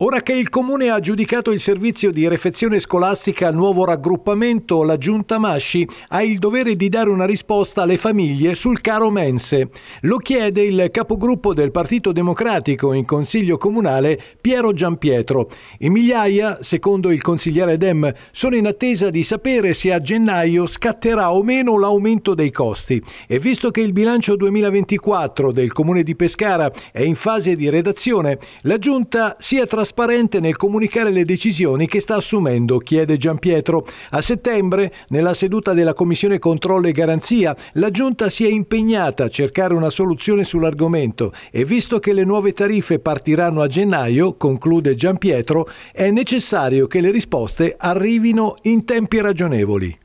Ora che il Comune ha giudicato il servizio di refezione scolastica al nuovo raggruppamento, la Giunta Masci ha il dovere di dare una risposta alle famiglie sul caro mense. Lo chiede il capogruppo del Partito Democratico in Consiglio Comunale, Piero Giampietro. I migliaia, secondo il consigliere Dem, sono in attesa di sapere se a gennaio scatterà o meno l'aumento dei costi. E visto che il bilancio 2024 del Comune di Pescara è in fase di redazione, la Giunta si è trasformata trasparente nel comunicare le decisioni che sta assumendo, chiede Gian Pietro. A settembre, nella seduta della Commissione Controllo e Garanzia, la Giunta si è impegnata a cercare una soluzione sull'argomento e visto che le nuove tariffe partiranno a gennaio, conclude Gian Pietro, è necessario che le risposte arrivino in tempi ragionevoli.